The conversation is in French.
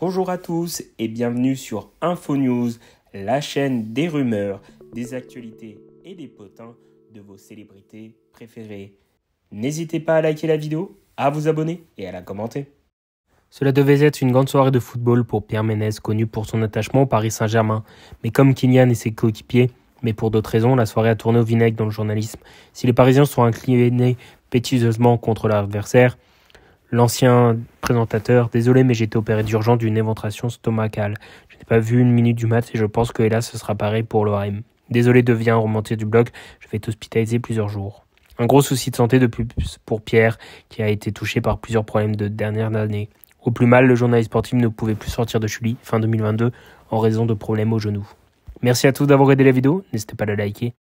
Bonjour à tous et bienvenue sur InfoNews, la chaîne des rumeurs, des actualités et des potins de vos célébrités préférées. N'hésitez pas à liker la vidéo, à vous abonner et à la commenter. Cela devait être une grande soirée de football pour Pierre Ménez, connu pour son attachement au Paris Saint-Germain. Mais comme Kylian et ses coéquipiers, mais pour d'autres raisons, la soirée a tourné au vinaigre dans le journalisme. Si les Parisiens sont inclinés pétiseusement contre l'adversaire, L'ancien présentateur, désolé, mais j'ai été opéré d'urgence d'une éventration stomacale. Je n'ai pas vu une minute du match et je pense que hélas, ce sera pareil pour l'OM. Désolé, de venir remonter du blog, je vais hospitalisé plusieurs jours. Un gros souci de santé de plus pour Pierre, qui a été touché par plusieurs problèmes de dernière année. Au plus mal, le journaliste sportif ne pouvait plus sortir de Chuli fin 2022 en raison de problèmes au genou. Merci à tous d'avoir aidé la vidéo, n'hésitez pas à la liker,